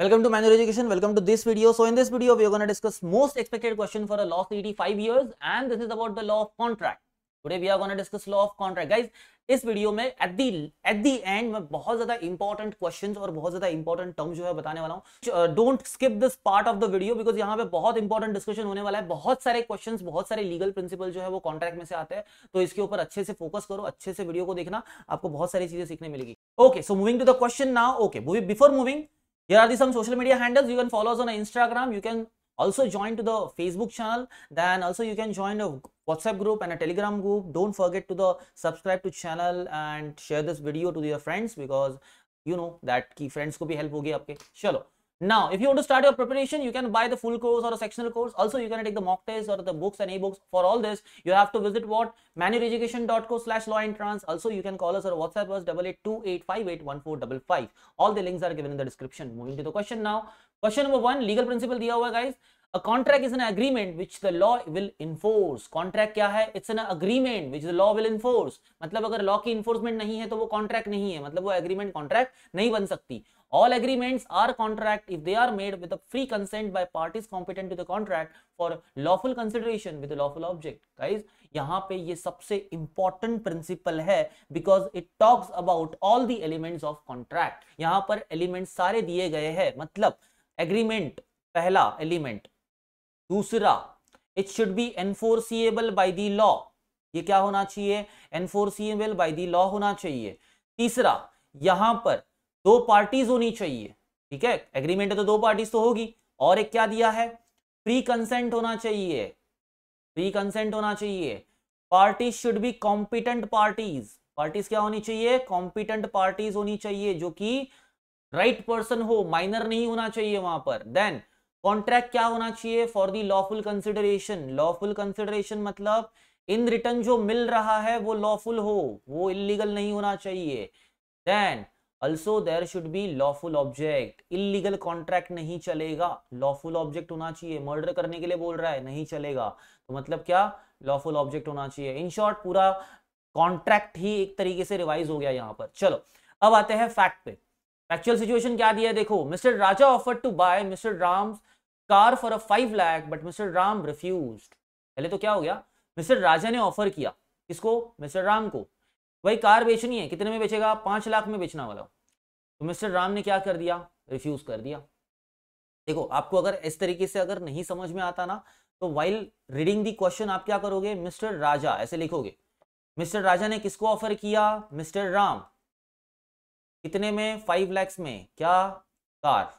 Welcome to Manual Education. Welcome to this video. So in this video, we are going to discuss most expected question for a law CET 5 years and this is about the law of contract. Today we are going to discuss law of contract. Guys, इस video में at the at the end मैं बहुत ज्यादा important questions और बहुत ज्यादा important term जो है बताने वाला हूँ don't skip this part of the video because यहाँ पे बहुत इंपॉर्टेंट डिस्कशन होने वाला है बहुत सारे क्वेश्चंस बहुत सारे लीगल प्रिंसिपल जो है वो कॉन्ट्रैक्ट में से आते हैं तो इसके ऊपर अच्छे से फोकस करो अच्छे से वीडियो को देखना आपको बहुत सारी चीजें सीखने मिलेगी okay so moving to the question ना okay before moving Here are the some social media handles you can follow us on Instagram. You can also join to the Facebook channel. Then also you can join a WhatsApp group and a Telegram group. Don't forget to the subscribe to channel and share this video to your friends because you know that key friends ko bhi help hogi aapke chalo Now, if you want to start your preparation, you can buy the full course or a sectional course. Also, you can take the mock test or the books and e-books. For all this, you have to visit what? manureducation.co slash law entrance. Also, you can call us or WhatsApp us 8828581455. All the links are given in the description. Moving to the question now. Question number one, legal principle diya hua hai guys. A contract is an agreement which the law will enforce. Contract kya hai It's an agreement which the law will enforce. मतलब अगर law की enforcement नहीं है तो वो contract नहीं है. मतलब वो agreement contract नहीं बन सकती. All agreements are contract if they are made with a free consent by parties competent to the contract for lawful consideration with a lawful object. Guys, यहाँ पे ये सबसे important principle है because it talks about all the elements of contract. यहाँ पर elements सारे दिए गए हैं मतलब agreement पहला element, दूसरा it should be enforceable by the law. ये क्या होना चाहिए enforceable by the law होना चाहिए तीसरा यहाँ पर दो पार्टीज होनी चाहिए ठीक है एग्रीमेंट तो दो पार्टीज तो होगी और एक क्या दिया है प्री कंसेंट होना चाहिए प्री कंसेंट होना चाहिए parties should be competent parties parties क्या होनी चाहिए कॉम्पिटेंट पार्टीज होनी चाहिए जो कि राइट पर्सन हो माइनर नहीं होना चाहिए वहां पर देन कॉन्ट्रैक्ट क्या होना चाहिए for the lawful consideration lawful consideration मतलब इन रिटर्न जो मिल रहा है वो लॉफुल हो वो इलीगल नहीं होना चाहिए then also there should be lawful object illegal contract नहीं चलेगा लॉफुल ऑब्जेक्ट होना चाहिए मर्डर करने के लिए बोल रहा है नहीं चलेगा तो मतलब क्या लॉफुल ऑब्जेक्ट होना चाहिए इन शॉर्ट पूरा कॉन्ट्रैक्ट ही एक तरीके से रिवाइज हो गया यहाँ पर चलो अब आते हैं फैक्ट पे एक्चुअल सिचुएशन क्या दिया है देखो mister Raja offer to buy mister Ram car for a five lakh but mister Ram refuse पहले तो क्या हो गया मिस्टर राजा ने ऑफर किया किसको मिस्टर राम को भाई कार बेचनी है कितने में बेचेगा पांच लाख में बेचना वाला तो मिस्टर राम ने क्या कर दिया रिफ्यूज कर दिया देखो आपको अगर इस तरीके से अगर नहीं समझ में आता ना तो वाइल रीडिंग दी क्वेश्चन आप क्या करोगे मिस्टर राजा ऐसे लिखोगे मिस्टर राजा ने किसको ऑफर किया मिस्टर राम कितने में फाइव लैक्स में क्या कार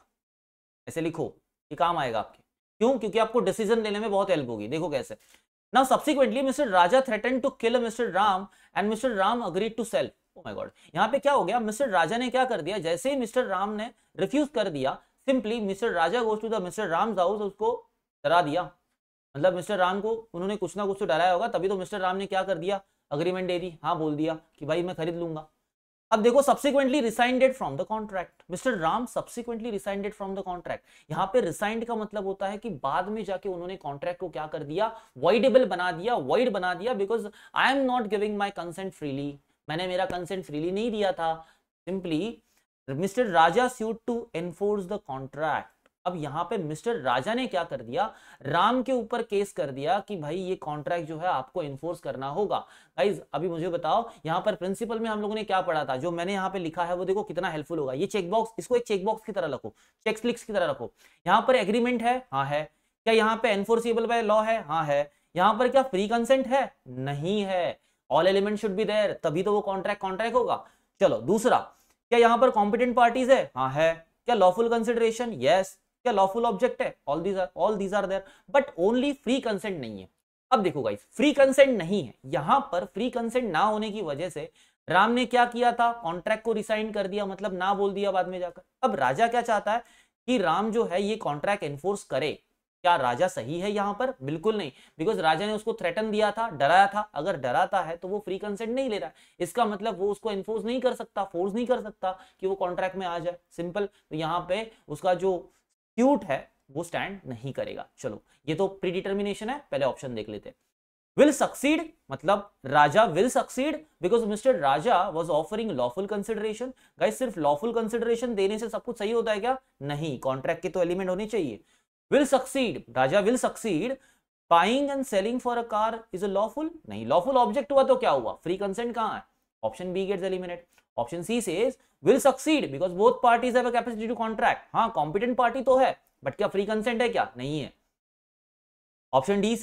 ऐसे लिखो ये काम आएगा आपके क्यों क्योंकि आपको डिसीजन लेने में बहुत हेल्प होगी देखो कैसे Now subsequently Mr. Raja threatened to kill Mr. Ram and Mr. Ram agreed to sell. Oh my God. यहाँ पे क्या हो गया mr raja ने क्या कर दिया जैसे ही mr ram ने refuse कर दिया simply mr raja goes to the mr Ram house उसको डरा दिया मतलब मिस्टर राम को उन्होंने कुछ ना कुछ तो डराया होगा तभी तो मिस्टर राम ने क्या कर दिया अग्रीमेंट दे दी हाँ बोल दिया कि भाई मैं खरीद लूंगा अब देखो subsequently rescinded from the contract mister Ram subsequently rescinded from the contract यहाँ पे रिसाइंड का मतलब होता है कि बाद में जाके उन्होंने कॉन्ट्रैक्ट को क्या कर दिया वाइडेबल बना दिया वाइड बना दिया because I am not giving my consent freely मैंने मेरा कंसेंट फ्रीली नहीं दिया था simply mister Raja suit to enforce the contract अब यहाँ पे मिस्टर राजा ने क्या कर दिया राम के ऊपर केस कर दिया कि भाई ये कॉन्ट्रैक्ट जो है आपको इन्फोर्स करना होगा गाइज अभी मुझे बताओ यहाँ पर प्रिंसिपल में हम लोगों ने क्या पढ़ा था जो मैंने यहाँ पे लिखा है वो देखो कितना हेल्पफुल होगा ये चेकबॉक्स इसको एक चेकबॉक्स की तरह रखो चेक स्लिक्स की तरह रखो यहाँ पर एग्रीमेंट है हाँ है क्या यहाँ पे एनफोर्सिबल बाय लॉ है हाँ है यहाँ पर क्या फ्री कंसेंट है नहीं है all element should be there तभी तो वो कॉन्ट्रैक्ट कॉन्ट्रैक्ट होगा चलो दूसरा क्या यहाँ पर कॉम्पिटेंट पार्टीज है हाँ है क्या लॉफुल कंसिडरेशन यस क्या लॉफुल ऑब्जेक्ट है all these are all these are there but only free consent नहीं है अब देखो गाइस फ्री कंसेंट नहीं है यहां पर फ्री कंसेंट ना होने की वजह से राम ने क्या किया था कॉन्ट्रैक्ट को रिसाइन कर दिया मतलब ना बोल दिया बाद में जाकर अब राजा क्या चाहता है कि राम जो है ये कॉन्ट्रैक्ट एनफोर्स करे क्या राजा सही है यहाँ पर बिल्कुल नहीं बिकॉज राजा ने उसको थ्रेटन दिया था डराया था अगर डराता है तो वो फ्री कंसेंट नहीं ले रहा है इसका मतलब वो उसको एनफोर्स नहीं कर सकता फोर्स नहीं कर सकता कि वो कॉन्ट्रैक्ट में आ जाए सिंपल तो यहाँ पे उसका जो क्यूट है वो स्टैंड नहीं करेगा चलो ये तो प्रीडिटर्मिनेशन है पहले ऑप्शन देख लेते हैं विल सक्सीड मतलब Raja will succeed because mister Raja was offering lawful consideration guys सिर्फ लॉफुल कंसिडरेशन देने से सब कुछ सही होता है क्या नहीं कॉन्ट्रैक्ट के तो एलिमेंट होने चाहिए will succeed Raja will succeed buying and selling for a car is a lawful नहीं लॉफुल ऑब्जेक्ट हुआ तो क्या हुआ फ्री कंसेंट कहाँ है option B gets eliminate option C से will succeed because both parties have capacity to contract हाँ competent party तो है बट क्या फ्री कंसेंट है क्या नहीं है option D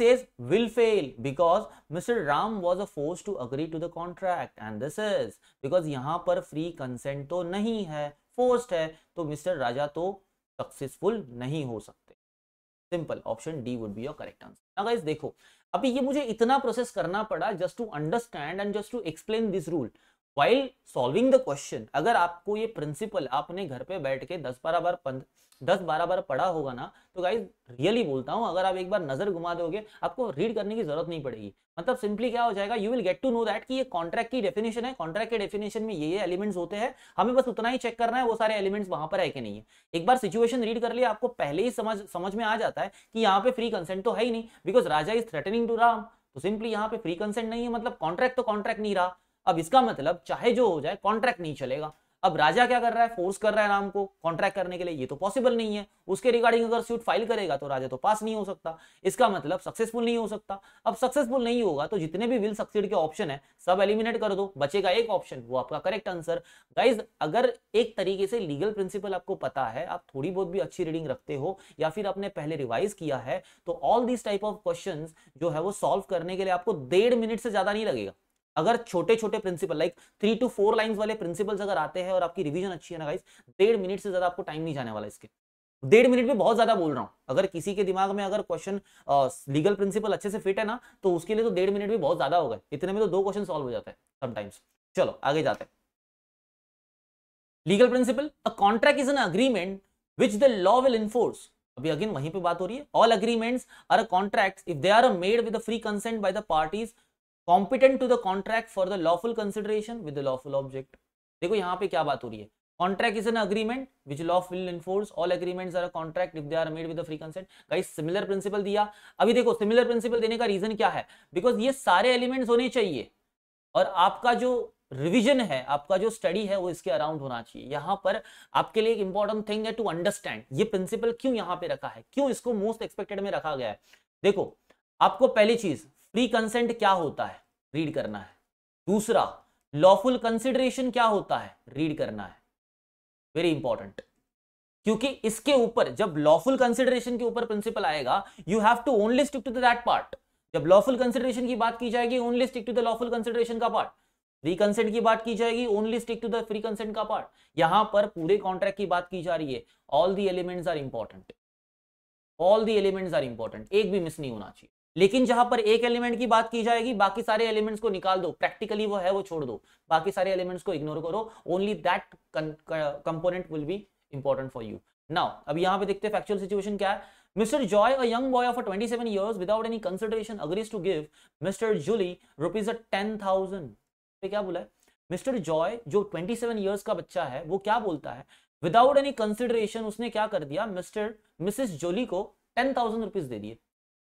will fail because mister Ram was a force to agree to the contract and this is because यहां पर फ्री कंसेंट तो नहीं है forced है तो मिस्टर राजा तो सक्सेसफुल नहीं हो सकते simple option D would be your correct answer guys देखो अभी ये मुझे इतना प्रोसेस करना पड़ा just to understand and just to explain this rule while solving the question अगर आपको ये प्रिंसिपल आपने घर पे बैठ के दस बारह बार दस बारह बार पढ़ा होगा ना तो गाइज रियली बोलता हूँ अगर आप एक बार नजर घुमा दोगे आपको रीड करने की जरूरत नहीं पड़ेगी मतलब सिंपली क्या हो जाएगा you will get to know that कि ये कॉन्ट्रैक्ट की डेफिनेशन है कॉन्ट्रैक्ट के डेफिनेशन में ये ये एलिमेंट्स होते हैं हमें बस उतना ही चेक करना है वो सारे एलिमेंट्स वहां पर है कि नहीं है एक बार सिचुएशन रीड कर लिया आपको पहले ही समझ समझ में आ जाता है कि यहाँ पे फ्री कंसेंट तो है ही नहीं because Raja is threatening to Ram तो सिंपली यहाँ पे फ्री कंसेंट नहीं है मतलब कॉन्ट्रैक्ट तो कॉन्ट्रैक्ट नहीं रहा अब इसका मतलब चाहे जो हो जाए कॉन्ट्रैक्ट नहीं चलेगा अब राजा क्या कर रहा है फोर्स कर रहा है राम को कॉन्ट्रैक्ट करने के लिए ये तो पॉसिबल नहीं है उसके रिगार्डिंग अगर सूट फाइल करेगा तो राजा तो पास नहीं हो सकता इसका मतलब सक्सेसफुल नहीं हो सकता अब सक्सेसफुल नहीं होगा तो जितने भी विल सक्सीड के ऑप्शन है सब एलिमिनेट कर दो बचेगा एक ऑप्शन वो आपका करेक्ट आंसर गाइज अगर एक तरीके से लीगल प्रिंसिपल आपको पता है आप थोड़ी बहुत भी अच्छी रीडिंग रखते हो या फिर आपने पहले रिवाइज किया है तो all this type of question जो है वो सॉल्व करने के लिए आपको डेढ़ मिनट से ज्यादा नहीं लगेगा अगर छोटे छोटे principle like three to four line वाले प्रिंसिपल अगर आते हैं और आपकी रिविजन अच्छी है ना गाइस डेढ़ मिनट से ज्यादा आपको टाइम नहीं जाने वाला इसके डेढ़ मिनट में बहुत ज्यादा बोल रहा हूँ अगर किसी के दिमाग में अगर क्वेश्चन लीगल प्रिंसिपल अच्छे से फिट है ना तो उसके लिए तो डेढ़ मिनट भी बहुत ज्यादा हो गए इतने में तो दो क्वेश्चन सॉल्व हो जाता है समटाइम्स चलो आगे जाते हैं legal principle a contract is an agreement which the law will enforce अभी अगेन वहीं पे बात हो रही है all agreements are a contract if they are made with free consent by the parties competent to the contract for the lawful consideration with the lawful object देखो यहाँ पे क्या बात हो रही है contract is an agreement which law will enforce all agreements are contract if they are made with free consent guys similar principle दिया अभी देखो सिमिलर प्रिंसिपल देने का रीजन क्या है बिकॉज ये सारे elements होने चाहिए और आपका जो रिविजन है आपका जो स्टडी है वो इसके अराउंड होना चाहिए यहाँ पर आपके लिए एक इंपॉर्टेंट थिंग है टू अंडरस्टैंड ये प्रिंसिपल क्यों यहाँ पे रखा है क्यों इसको मोस्ट एक्सपेक्टेड में रखा गया है देखो आपको पहली चीज फ्री कंसेंट क्या होता है रीड करना है दूसरा लॉफुल कंसिडरेशन क्या होता है रीड करना है वेरी इंपॉर्टेंट क्योंकि इसके ऊपर जब लॉफुल कंसिडरेशन के ऊपर प्रिंसिपल आएगा you have to only stick to that part जब लॉफुल कंसिडरेशन की बात की जाएगी only stick to the lawful consideration का पार्ट फ्री कंसेंट की बात की जाएगी only stick to the free consent का पार्ट यहां पर पूरे कॉन्ट्रैक्ट की बात की जा रही है all the elements are important all the elements are important एक भी मिस नहीं होना चाहिए लेकिन जहां पर एक एलिमेंट की बात की जाएगी बाकी सारे एलिमेंट्स को निकाल दो प्रैक्टिकली वो है वो छोड़ दो बाकी सारे एलिमेंट्स को इग्नोर करो only that component will be important for you now अब यहां पे देखते हैं फैक्चुअल सिचुएशन क्या है mister Joy a young boy of 27 years without any consideration, agrees to give Mr. Julie rupees 10,000. पे क्या बोला है मिस्टर जॉय जो 27 इयर्स का बच्चा है वो क्या बोलता है विदाउट एनी कंसिडरेशन उसने क्या कर दिया मिस्टर मिसेस जोली को टेन थाउजेंड दे दिए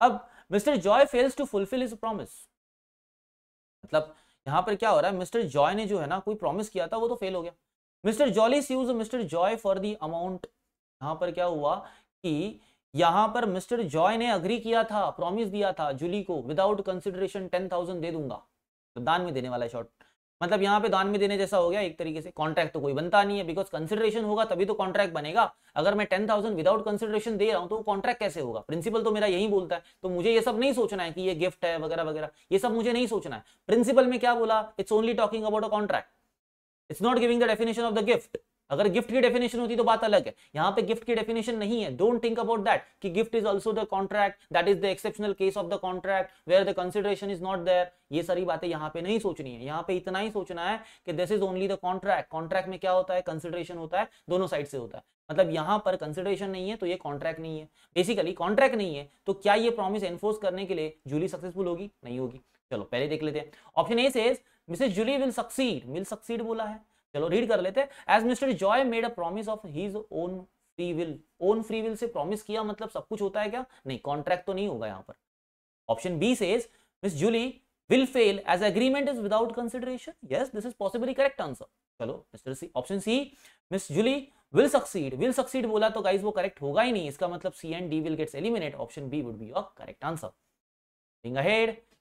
अब mister Joy fails to fulfil his promise मतलब यहां पर क्या हो रहा है मिस्टर जॉय ने जो है ना कोई प्रॉमिस किया था वो तो फेल हो गया mister Jolly sues mister Joy for the amount यहां पर क्या हुआ कि यहां पर मिस्टर जॉय ने अग्री किया था प्रॉमिस दिया था जूली को विदाउट कंसिडरेशन टेन थाउजेंड दे दूंगा तो दान में देने वाला है शॉर्ट मतलब यहाँ पे दान में देने जैसा हो गया एक तरीके से कॉन्ट्रैक्ट तो कोई बनता नहीं है बिकॉज कंसिडरेशन होगा तभी तो कॉन्ट्रैक्ट बनेगा अगर मैं टेन थाउजेंड विदाउट कंसिडरेशन दे रहा हूँ तो कॉन्ट्रैक्ट कैसे होगा प्रिंसिपल तो मेरा यही बोलता है तो मुझे ये सब नहीं सोचना है कि ये गिफ्ट है वगैरह वगैरह ये सब मुझे नहीं सोचना है प्रिंसिपल में क्या बोला it's only talking about a contract it's not giving the definition of the gift अगर गिफ्ट की डेफिनेशन होती तो बात अलग है यहाँ पे गिफ्ट की डेफिनेशन नहीं है डोंट थिंक अबाउट दैट कि gift is also the contract that is the exceptional case of the contract where the consideration is not there ये सारी बातें यहाँ पे नहीं सोचनी है यहाँ पे इतना ही सोचना है कि this is only the contract contract में क्या होता है कंसिडरेशन होता है दोनों साइड से होता है मतलब यहाँ पर कंसिडरेशन नहीं है तो ये कॉन्ट्रैक्ट नहीं है बेसिकली कॉन्ट्रैक्ट नहीं है तो क्या ये प्रॉमिस एनफोर्स करने के लिए जूली सक्सेसफुल होगी नहीं होगी चलो पहले देख लेते हैं ऑप्शन ए से missus Julie will succeed will succeed बोला है चलो रीड कर लेते हैं as mister Joy made a promise of his own free will own free will से प्रॉमिस किया मतलब सब कुछ होता है क्या नहीं कॉन्ट्रैक्ट तो नहीं होगा यहां पर option B says miss Julie will fail as agreement is without consideration yes this is possibly correct answer चलो mister C option C miss Julie will succeed will succeed बोला तो गाइस वो करेक्ट होगा ही नहीं इसका मतलब C and D will gets eliminate option B would be your correct answer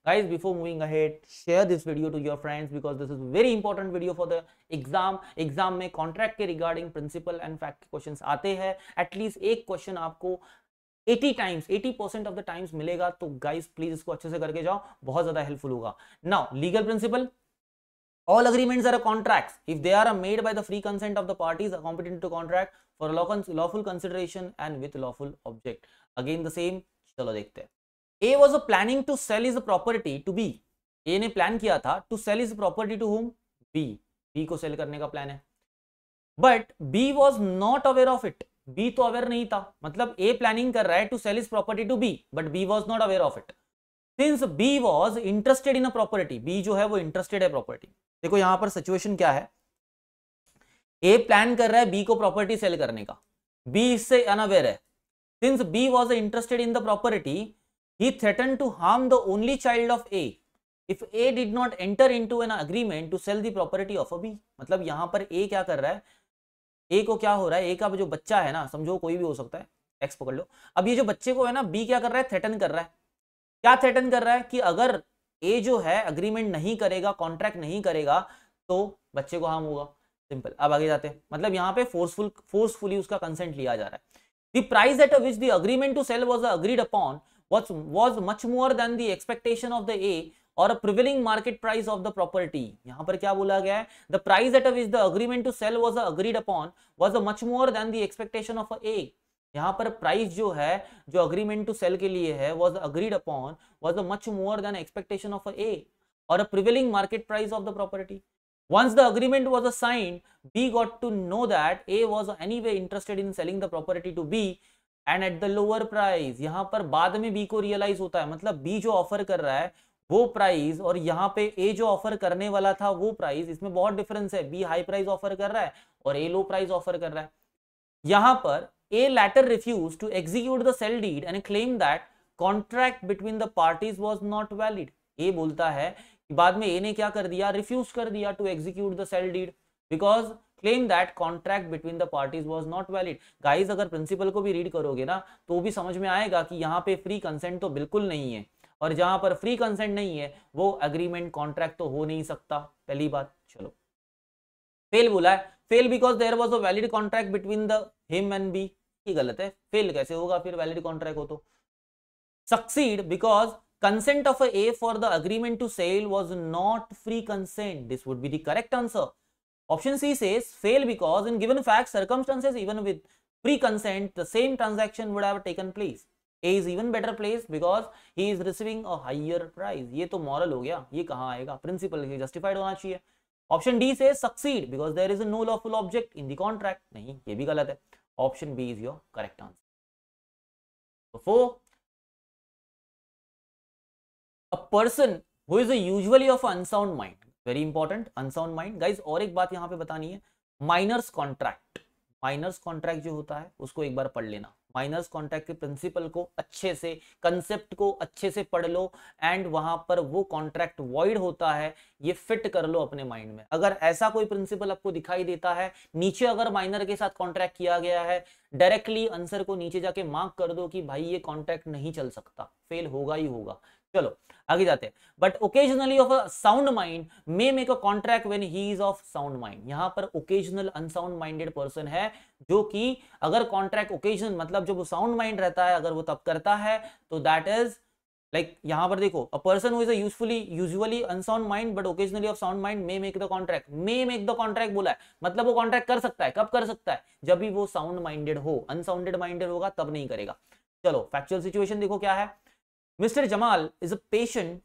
guys before moving ahead share this video to your friends because this is very important video for the exam exam mein contract ke regarding principle and fact questions aate हैं at least ek question aapko 80 times 80 percent of the times मिलेगा तो guys please इसको अच्छे से करके जाओ बहुत ज्यादा हेल्पफुल होगा now legal principle all agreements are a contracts if they are made by the free consent of the parties are competent to contract for lawful consideration and with lawful object again the same chalo dekhte hain A was a planning to sell his property to B ए ने plan किया था to sell his property to home B B को sell करने का plan है but B was not aware of it B तो aware नहीं था मतलब ए प्लानिंग कर रहा है to sell his property to B but B was not aware of it since B was interested in a property B जो है वो इंटरेस्टेड है प्रॉपर्टी देखो यहां पर सिचुएशन क्या है ए प्लान कर रहा है बी को प्रॉपर्टी सेल करने का बी इससे अनअवेयर है since B was interested in the property He threatened to harm the only child of A if A did not enter into an agreement to sell the property of a B. मतलब यहाँ पर A क्या कर रहा है ए को क्या हो रहा है ए का जो बच्चा है ना समझो कोई भी हो सकता है एक्स पकड़ लो अब ये जो बच्चे को है ना बी क्या कर रहा है थ्रेटन कर रहा है क्या थ्रेटन कर रहा है कि अगर ए जो है अग्रीमेंट नहीं करेगा कॉन्ट्रैक्ट नहीं करेगा तो बच्चे को हार्म होगा सिंपल अब आगे जाते हैं मतलब यहाँ पे फोर्सफुल फोर्सफुली उसका कंसेंट लिया जा रहा है the price at which the agreement to sell was agreed upon was, was much more than the expectation of the A or a prevailing market price of the property yahan par kya bola gaya hai the price at which the agreement to sell was agreed upon was a much more than the expectation of a A यहाँ पर price जो है जो agreement to cell के लिए है was agreed upon was a much more than expectation of A और a prevailing market price of the property once the agreement was a assigned B got to know that A was anyway interested in selling the property to B and at the lower price यहाँ पर बाद में B को realise होता है मतलब B जो offer कर रहा है वो प्राइस और यहाँ पे ए जो ऑफर करने वाला था वो प्राइस इसमें बहुत डिफरेंस है बी हाई प्राइस ऑफर कर रहा है और ए लो प्राइस ऑफर कर रहा है यहाँ पर A later refuse to execute the sale deed and claim that contract between the parties was not valid A बोलता है कि बाद में ए ने क्या कर दिया रिफ्यूज कर दिया to execute the sale deed because claim that contract between the parties was not valid guys अगर प्रिंसिपल को भी रीड करोगे ना तो भी समझ में आएगा कि यहाँ पे फ्री कंसेंट तो बिल्कुल नहीं है और जहां पर फ्री कंसेंट नहीं है वो अग्रीमेंट कॉन्ट्रैक्ट तो हो नहीं सकता पहली बात चलो फेल बोला है fail because there was a valid contract between the him and B ये गलत है फेल कैसे होगा फिर वैलिड कॉन्ट्रैक्ट हो तो succeed because consent of A for the the to sell was not free consent this would be the correct answer Option C says fail because in given fact circumstances even with pre-consent the same transaction would have taken place. A is even better place because he is receiving a higher price. ये तो moral हो गया ये कहाँ आएगा principle ही justified होना चाहिए Option D says succeed because there is no lawful object in the contract. नहीं ये भी गलत है Option B is your correct answer. So four, a person who is usually of unsound mind very important unsound mind guys और एक बात यहाँ पे बतानी है माइनर्स कॉन्ट्रैक्ट माइनर्स कॉन्ट्रैक्ट जो होता है उसको एक बार पढ़ लेना माइनर्स कॉन्ट्रैक्ट के प्रिंसिपल को अच्छे से कंसेप्ट को अच्छे से पढ़ लो एंड वहां पर वो कॉन्ट्रैक्ट वॉइड होता है ये फिट कर लो अपने माइंड में अगर ऐसा कोई प्रिंसिपल आपको दिखाई देता है नीचे अगर माइनर के साथ कॉन्ट्रैक्ट किया गया है डायरेक्टली आंसर को नीचे जाके मार्क कर दो कि भाई ये कॉन्ट्रैक्ट नहीं चल सकता फेल होगा ही होगा चलो आगे जाते हैं but occasionally of sound mind may make a contract when he is of sound mind यहां पर ओकेजनल अनसाउंड माइंडेड पर्सन है जो कि अगर कॉन्ट्रैक्ट ओकेजन मतलब जब वो साउंड माइंड रहता है अगर वो तब करता है तो दैट इज लाइक यहां पर देखो a person is usefully usually unsound mind but occasionally of sound mind may make the contract may make the contract बोला है मतलब वो कॉन्ट्रैक्ट कर सकता है कब कर सकता है जब भी वो साउंड माइंडेड हो अनसाउंडेड माइंडेड होगा तब नहीं करेगा चलो फैक्चुअल सिचुएशन देखो क्या है Mr. Jamal is a patient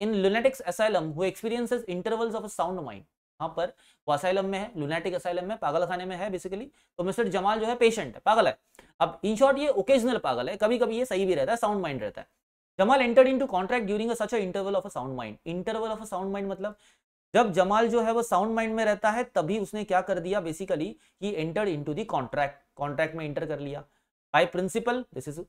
in lunatics asylum who experiences intervals of a sound mind. यहाँ पर वो असाइलम में है लुनेटिक असाइलम में पागल खाने में है बेसिकली तो मिस्टर जमाल जो है पेशेंट है पागल है अब इन शॉर्ट ये ओकेजनल पागल है कभी कभी ये सही भी रहता है साउंड माइंड रहता है Jamal enter into contract during such interval of a sound mind interval of a sound mind मतलब जब जमाल जो है वो साउंड माइंड में रहता है तभी उसने क्या कर दिया basically he into the contract contract में इंटर कर लिया by principle this is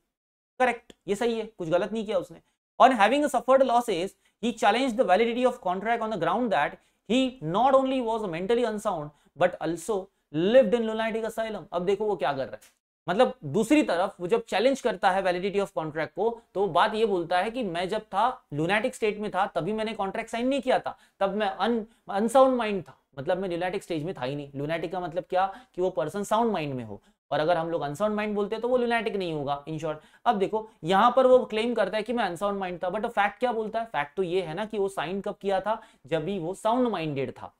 correct ये सही है कुछ गलत नहीं किया उसने on having suffered losses he challenge the validity of contract on the ground that he not only was mentally unsound but also lived in lunatic asylum अब देखो वो क्या कर रहा है मतलब दूसरी तरफ वो जब चैलेंज करता है वैलिडिटी ऑफ कॉन्ट्रैक्ट को तो वो बात ये बोलता है कि मैं जब था लुनाटिक स्टेट में था तभी मैंने कॉन्ट्रैक्ट साइन नहीं किया था तब मैं अन अनसाउंड माइंड था मतलब मैं लुनाटिक स्टेज में था ही नहीं लुनाटिक का मतलब क्या कि वो पर्सन साउंड माइंड में हो और अगर हम लोग अनसाउंड माइंड बोलते हैं तो वो लुनाटिक नहीं होगा इन शॉर्ट अब देखो यहाँ पर वो क्लेम करता है कि मैं अनसाउंड माइंड था बट फैक्ट क्या बोलता है फैक्ट तो ये है ना कि वो साइन कब किया था जब भी वो साउंड माइंडेड था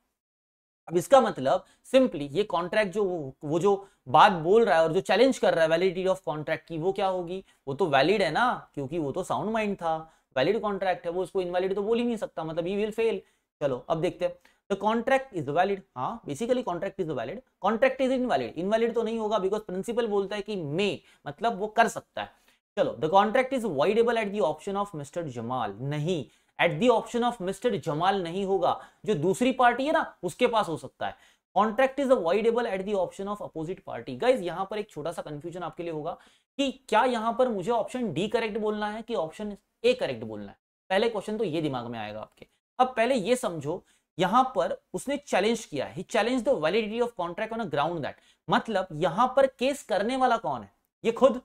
अब इसका मतलब सिंपली ये कॉन्ट्रैक्ट जो वो जो बात बोल रहा है और जो चैलेंज कर रहा है वैलिडिटी ऑफ कॉन्ट्रैक्ट की वो क्या होगी वो तो वैलिड है ना क्योंकि वो तो साउंड माइंड था वैलिड कॉन्ट्रैक्ट है वो उसको इनवैलिड तो बोल ही नहीं सकता मतलब ही विल फेल चलो अब देखते हैं द कॉन्ट्रैक्ट इज वैलिड हाँ basically contract is valid contract is invalid invalid तो नहीं होगा बिकॉज प्रिंसिपल बोलता है कि मे मतलब वो कर सकता है चलो the contract is voidable at the option of mister Jamal नहीं at the option of mister Jamal नहीं होगा जो दूसरी पार्टी है ना उसके पास हो सकता है contract is avoidable at the option of opposite party guys यहाँ पर एक छोटा सा कंफ्यूजन आपके लिए होगा कि क्या यहाँ पर मुझे ऑप्शन डी करेक्ट बोलना है कि ऑप्शन ए करेक्ट बोलना है पहले क्वेश्चन तो ये दिमाग में आएगा आपके अब पहले ये समझो यहां पर उसने चैलेंज किया ही challenge the validity of contract on a ground that मतलब यहां पर केस करने वाला कौन है ये खुद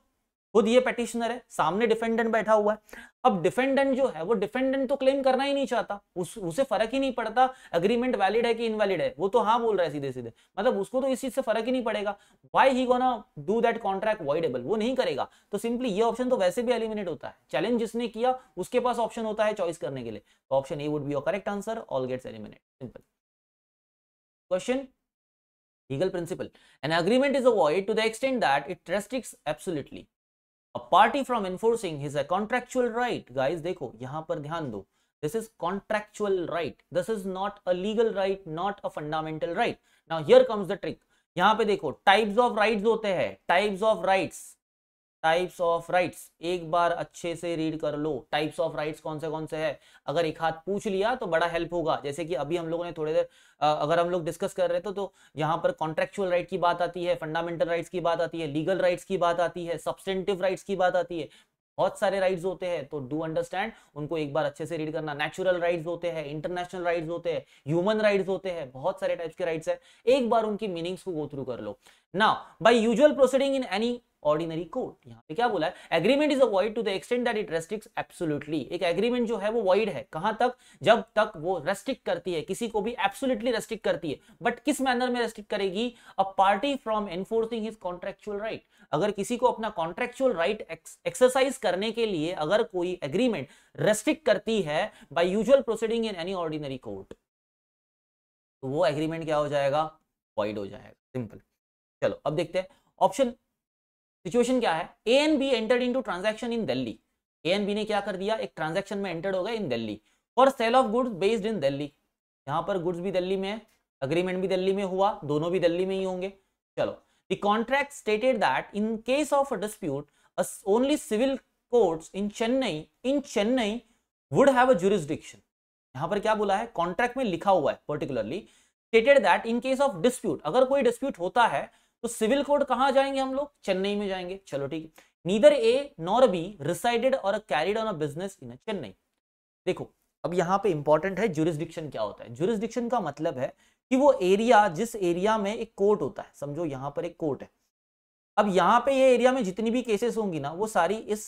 खुद ये पेटिशनर है सामने डिफेंडेंट बैठा हुआ है अब डिफेंडेंट जो है वो डिफेंडेंट तो क्लेम करना ही नहीं चाहता उस, उसे फर्क ही नहीं पड़ता अग्रीमेंट वैलिड है कि इनवैलिड है वो तो हाँ बोल रहा है सीधे सीधे मतलब उसको तो इस चीज से फर्क ही नहीं पड़ेगा why he gonna do that contract voidable वो नहीं करेगा तो सिंपली ये ऑप्शन तो वैसे भी एलिमिनेट होता है चैलेंज जिसने किया उसके पास ऑप्शन होता है चॉइस करने के लिए तो option A would be your correct answer all gets eliminate simple question legal principle an agreement is a to the the that it it restricts party from enforcing his a contractual right guys देखो यहां पर ध्यान दो this is contractual right this is not a legal right not a fundamental right now here comes the trick यहां पे देखो types of rights होते हैं types of rights types of rights एक बार अच्छे से रीड कर लो टाइप्स ऑफ राइट्स कौन से कौन से है अगर एक हाथ पूछ लिया तो बड़ा हेल्प होगा जैसे कि अभी हम लोगों ने थोड़ी देर अगर हम लोग डिस्कस कर रहे थे तो यहाँ पर कॉन्ट्रेक्चुअल राइट की बात आती है फंडामेंटल राइट्स की बात आती है लीगल राइट्स की बात आती है सब्सटेंटिव राइट्स की बात आती है बहुत सारे राइट्स होते हैं तो डू अंडरस्टैंड उनको एक बार अच्छे से रीड करना नेचुरल राइट्स होते हैं इंटरनेशनल राइट्स होते हैं ह्यूमन राइट्स होते हैं बहुत सारे टाइप्स के राइट्स है एक बार उनकी मीनिंग्स को गो थ्रू कर लो now by usual proceeding in any ordinary court यहाँ पे क्या बोला है agreement is avoid to the extent that it restricts absolutely एक एग्रीमेंट जो है वो वॉइड है कहां तक जब तक वो रेस्ट्रिक्ट करती है किसी को भी एब्सोल्युटली रेस्ट्रिक्ट करती है बट किस मैनर में रेस्ट्रिक्ट करेगी a party from enforcing his contractual right अगर किसी को अपना कॉन्ट्रेक्चुअल राइट एक्सरसाइज करने के लिए अगर कोई एग्रीमेंट रेस्ट्रिक्ट करती है by usual proceeding in any ordinary court तो वो एग्रीमेंट क्या हो जाएगा वॉइड हो जाएगा सिंपल चलो अब देखते हैं ऑप्शन सिचुएशन क्या है A and B entered to transaction in Delhi A and B ने क्या कर दिया एक ट्रांजेक्शन में एंटर्ड हो गया in Delhi for sale of goods based in Delhi यहाँ पर गुड्स भी दिल्ली में है अग्रीमेंट भी दिल्ली में हुआ दोनों भी दिल्ली में ही होंगे चलो the contract stated that in case of a dispute only civil courts in Chennai in Chennai would have a jurisdiction यहाँ पर क्या बोला है कॉन्ट्रैक्ट में लिखा हुआ है particularly stated that in case of dispute अगर कोई डिस्प्यूट होता है तो सिविल कोड कहां जाएंगे हम लोग चेन्नई में जाएंगे चलो ठीक है neither A nor B resided और carried on a business in Chennai देखो अब यहाँ पे इंपॉर्टेंट है जुरिस्डिक्शन क्या होता है जुरिस्डिक्शन का मतलब है कि वो एरिया जिस एरिया में एक कोर्ट होता है समझो यहाँ पर एक कोर्ट है अब यहाँ पे ये एरिया में जितनी भी केसेस होंगी ना वो सारी इस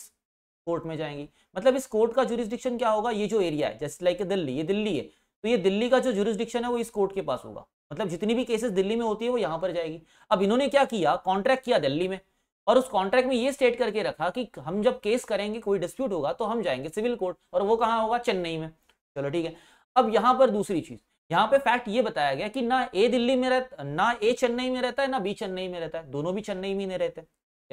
कोर्ट में जाएंगी मतलब इस कोर्ट का जुरिस्डिक्शन क्या होगा ये जो एरिया है जस्ट लाइक दिल्ली ये दिल्ली है तो ये दिल्ली का जो जुरिस्डिक्शन है वो इस कोर्ट के पास होगा मतलब जितनी भी केसेस दिल्ली में होती है वो यहाँ पर जाएगी अब इन्होंने क्या किया कॉन्ट्रैक्ट किया दिल्ली में और उस कॉन्ट्रैक्ट में ये स्टेट करके रखा कि हम जब केस करेंगे कोई डिस्प्यूट होगा तो हम जाएंगे सिविल कोर्ट और वो कहाँ होगा चेन्नई में चलो ठीक है अब यहाँ पर दूसरी चीज यहाँ पे फैक्ट ये बताया गया कि ना ए दिल्ली में रहता ना ए चेन्नई में रहता है ना बी चेन्नई में रहता है दोनों भी चेन्नई में नहीं रहते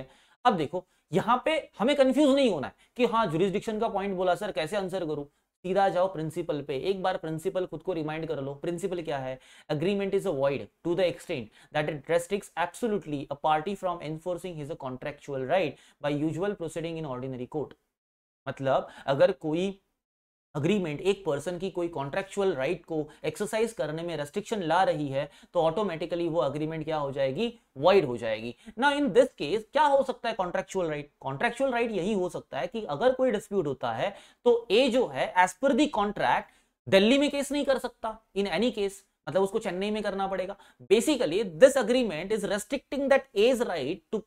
हैं अब देखो यहाँ पे हमें कंफ्यूज नहीं होना है कि हाँ जुरिस्डिक्शन का पॉइंट बोला सर कैसे आंसर करूं सीधा जाओ प्रिंसिपल पे एक बार प्रिंसिपल खुद को रिमाइंड कर लो प्रिंसिपल क्या है agreement is avoid to the extent that it restricts absolutely a party from enforcing his a contractual right by usual proceeding in ordinary court मतलब अगर कोई अग्रीमेंट एक पर्सन की कोई कॉन्ट्रेक्चुअल राइट right को एक्सरसाइज करने में रेस्ट्रिक्शन ला रही है तो ऑटोमेटिकली वो अग्रीमेंट क्या हो जाएगी वाइड हो जाएगी ना इन दिस केस क्या हो सकता है कॉन्ट्रेक्चुअल राइट कॉन्ट्रेक्चुअल राइट यही हो सकता है कि अगर कोई डिस्प्यूट होता है तो ए जो है एज पर दी कॉन्ट्रैक्ट दिल्ली में केस नहीं कर सकता इन एनी केस मतलब उसको चेन्नई में करना पड़ेगा basically this agreement is restricting that as right to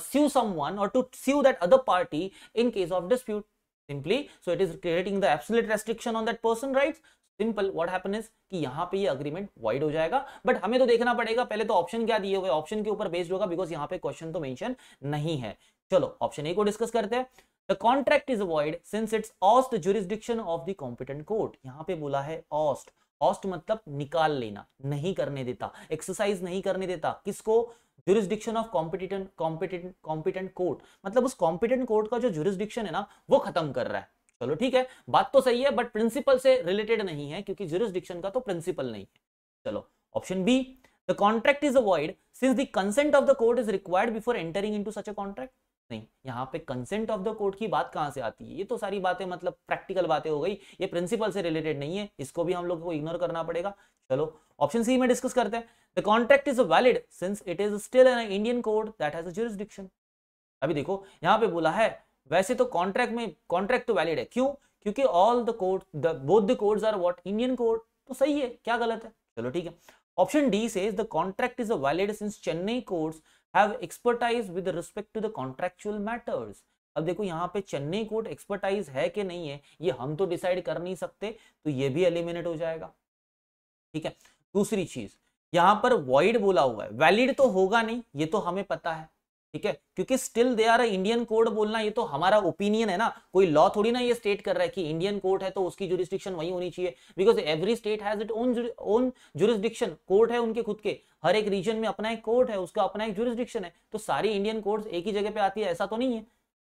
sue someone और to sue that other party in case of dispute simply so it is creating the absolute restriction on that person rights simple what happen is कि यहाँ पे ये agreement wide हो जाएगा but हमें तो देखना पड़ेगा पहले तो ऑप्शन क्या दिए हुए ऑप्शन के ऊपर बेस्ड होगा बिकॉज यहाँ पे क्वेश्चन तो मेंशन नहीं है चलो ऑप्शन ए को डिस्कस करते हैं the contract is avoid since it's ousts jurisdiction of the competent court यहाँ पे बोला है ऑस्ट हॉस्ट मतलब निकाल लेना नहीं करने देता एक्सरसाइज नहीं करने देता किसको jurisdiction of competent competent competent court मतलब उस कॉम्पिटेंट कोर्ट का जो जुरिस्डिक्शन है ना वो खत्म कर रहा है चलो ठीक है बात तो सही है बट प्रिंसिपल से रिलेटेड नहीं है क्योंकि जुरिस्डिक्शन का तो प्रिंसिपल नहीं है चलो option B the contract is avoid since the consent of the court is required before entering into such a contract नहीं यहाँ पे कंसेंट ऑफ द कोर्ट की बात कहाँ से आती है ये तो सारी बातें मतलब प्रैक्टिकल बातें हो गई ये प्रिंसिपल से रिलेटेड नहीं है इसको भी हम लोग को इग्नोर करना पड़ेगा चलो ऑप्शन सी में डिस्कस करते हैं the contract is valid since it is still an Indian court that has jurisdiction अभी देखो यहाँ पे बोला है वैसे तो कॉन्ट्रैक्ट में कॉन्ट्रैक्ट तो वैलिड है क्यों क्योंकि all the court the both the courts are what Indian court तो सही है क्या गलत है चलो ठीक है ऑप्शन डी से the contract is valid since Chennai courts have expertise with respect to the contractual matters अब देखो यहाँ पे चेन्नई कोर्ट एक्सपर्टाइज है कि नहीं है ये हम तो डिसाइड कर नहीं सकते तो ये भी एलिमिनेट हो जाएगा ठीक है दूसरी चीज यहाँ पर वॉइड बोला हुआ है वैलिड तो होगा नहीं ये तो हमें पता है ठीक है क्योंकि still they are Indian code बोलना ये तो हमारा ओपिनियन है ना कोई लॉ थोड़ी ना ये स्टेट कर रहा है कि इंडियन कोर्ट है तो उसकी जुरिस्टिक्शन वही होनी चाहिए because every state has it own own jurisdiction court है उनके खुद के हर एक रीजन में अपना एक कोर्ट है उसका अपना एक जुरिस्डिक्शन है तो सारी इंडियन कोर्ट एक ही जगह पे आती है ऐसा तो नहीं है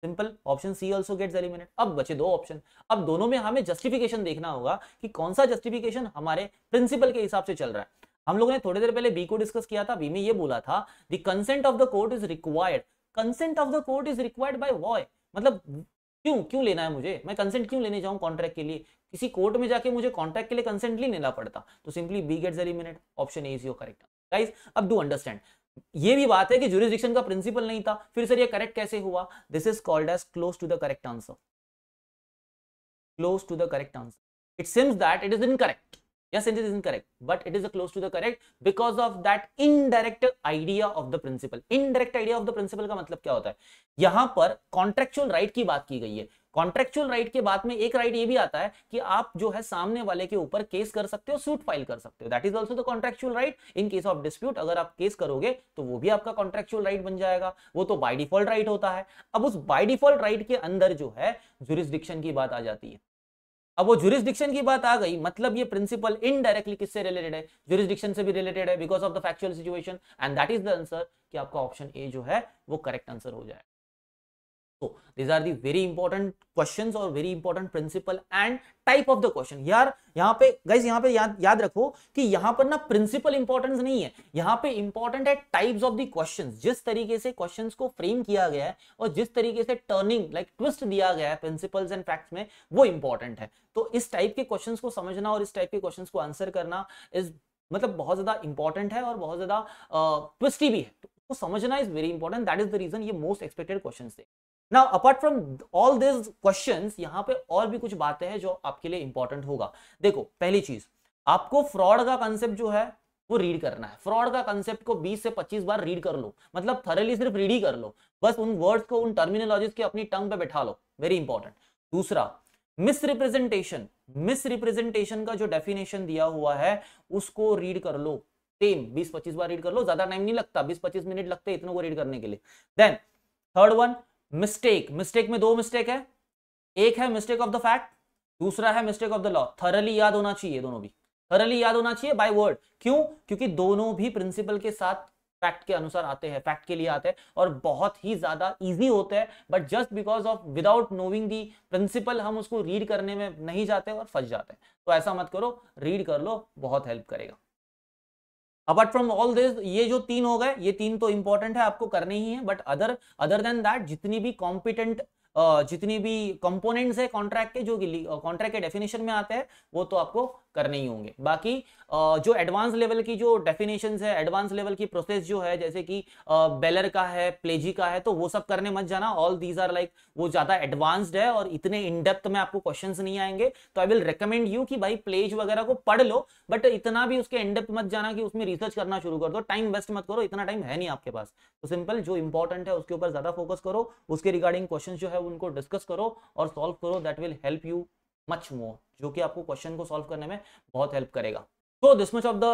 simple option C also gets eliminate अब बचे दो ऑप्शन अब दोनों में हमें जस्टिफिकेशन देखना होगा कि कौन सा जस्टिफिकेशन हमारे प्रिंसिपल के हिसाब से चल रहा है हम लोगों ने थोड़ी देर पहले बी को डिस्कस किया था बी में ये बोला था the consent of the court is required consent of the court is required by why मतलब क्यों क्यों लेना है मुझे मैं कंसेंट क्यों लेने जाऊं कॉन्ट्रैक्ट के लिए किसी कोर्ट में जाके मुझे कॉन्ट्रैक्ट के लिए कंसेंट नहीं लेना पड़ता तो simply B gets eliminate option A is your correct guys अब डू अंडरस्टैंड ये भी बात है कि जुरिस्डिक्शन का प्रिंसिपल नहीं था फिर सर ये करेक्ट कैसे हुआ this is called as close to the correct answer close to the correct answer it seems that it is incorrect yes it is incorrect but it is close to the correct because of that indirect idea of the principle indirect idea of the principle का मतलब क्या होता है यहां पर contractual right right की बात की गई है कॉन्ट्रेक्चुअल राइट के बाद में एक राइट ये भी आता है कि आप जो है सामने वाले के ऊपर केस कर सकते हो सूट फाइल कर सकते हो that is also the contractual right in case of dispute अगर आप केस करोगे तो वो भी आपका कॉन्ट्रेक्चुअल राइट बन जाएगा वो तो बाई डिफॉल्ट राइट होता है अब उस बाई डिफॉल्ट राइट के अंदर जो है जुरिस्डिक्शन की बात आ जाती है अब वो जुरिस्डिक्शन की बात आ गई मतलब ये प्रिंसिपल इनडायरेक्टली किससे रिलेटेड है जुरिस्डिक्शन से भी रिलेटेड है because of the factual situation and that is the answer कि आपका ऑप्शन ए जो है वो करेक्ट आंसर हो जाए so these are the very important questions or very important principle and type of the question यार यहाँ पे guys यहाँ पे याद याद रखो कि यहाँ पर ना principle importance नहीं है यहाँ पे important है types of the questions जिस तरीके से questions को frame किया गया है और जिस तरीके से turning like twist दिया गया है principles and facts में वो important है तो इस type के questions को समझना और इस type के questions को answer करना is मतलब बहुत ज्यादा इंपॉर्टेंट है और बहुत ज्यादा ट्विस्टी भी है तो उसको समझना is very important that is the reason ये मोस्ट एक्सपेक्टेड क्वेश्चन थे now apart from all this question यहाँ पे और भी कुछ बातें हैं जो आपके लिए इंपॉर्टेंट होगा देखो पहली चीज आपको फ्रॉड का कंसेप्ट जो है वो रीड करना है फ्रॉड का कंसेप्ट को 20 से 25 बार रीड कर लो मतलब थरली सिर्फ रीड ही कर लो बस उन वर्ड्स को उन टर्मिनोलॉजीज के अपनी टंग पे बैठा लो वेरी इंपॉर्टेंट दूसरा मिसरिप्रेजेंटेशन मिसरिप्रेजेंटेशन का जो डेफिनेशन दिया हुआ है उसको रीड कर लो सेम 20-25 बार रीड कर लो ज्यादा टाइम नहीं लगता 20-25 मिनट लगते इतने को रीड करने के लिए then third one mistake mistake में दो मिस्टेक है एक है मिस्टेक ऑफ द फैक्ट दूसरा है mistake of the law thoroughly याद होना चाहिए दोनों भी थरली याद होना चाहिए बाय वर्ड क्यों क्योंकि दोनों भी प्रिंसिपल के साथ फैक्ट के अनुसार आते हैं फैक्ट के लिए आते हैं और बहुत ही ज्यादा इजी होते हैं but just because of without knowing the principle हम उसको रीड करने में नहीं जाते और फंस जाते हैं तो ऐसा मत करो रीड कर लो बहुत हेल्प करेगा अपार्ट फ्रॉम ऑल दिस ये जो तीन हो गए ये तीन तो इंपॉर्टेंट है आपको करने ही है but other other than that जितनी भी कॉम्पिटेंट जितनी भी कंपोनेंट्स है कॉन्ट्रैक्ट के जो कॉन्ट्रैक्ट के डेफिनेशन में आते हैं वो तो आपको करने ही होंगे बाकी जो एडवांस लेवल की जो डेफिनेशन है एडवांस लेवल की प्रोसेस जो है जैसे कि बेलर का है प्लेजी का है तो वो सब करने मत जाना ऑल दीज आर लाइक वो ज़्यादा एडवांस्ड है और इतने इनडेप्थ में आपको क्वेश्चन नहीं आएंगे तो आई विल रिकमेंड यू कि भाई प्लेज वगैरह को पढ़ लो बट इतना भी उसके इनडेप्थ मत जाना कि उसमें रिसर्च करना शुरू कर दो टाइम वेस्ट मत करो इतना टाइम है नहीं आपके पास तो सिंपल जो इंपॉर्टेंट है उसके ऊपर ज़्यादा फोकस करो उसके रिगार्डिंग क्वेश्चन जो है उनको डिस्कस करो और सॉल्व करो that will help you much more जो कि आपको क्वेश्चन को सॉल्व करने में बहुत हेल्प करेगा तो this much of the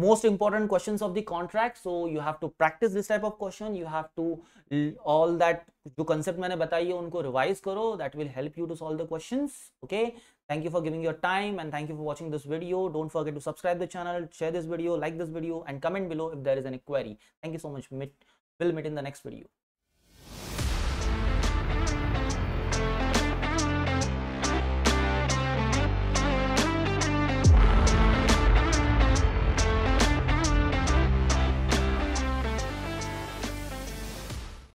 most important questions of the contract so you have to practice this type of question you have to all that जो concept मैंने बताई है उनको revise करो that will help you to solve the questions okay thank you for giving your time and thank you for watching this video don't forget to subscribe the channel share this video like this video and comment below if there is any query thank you so much meet, we'll meet in the next video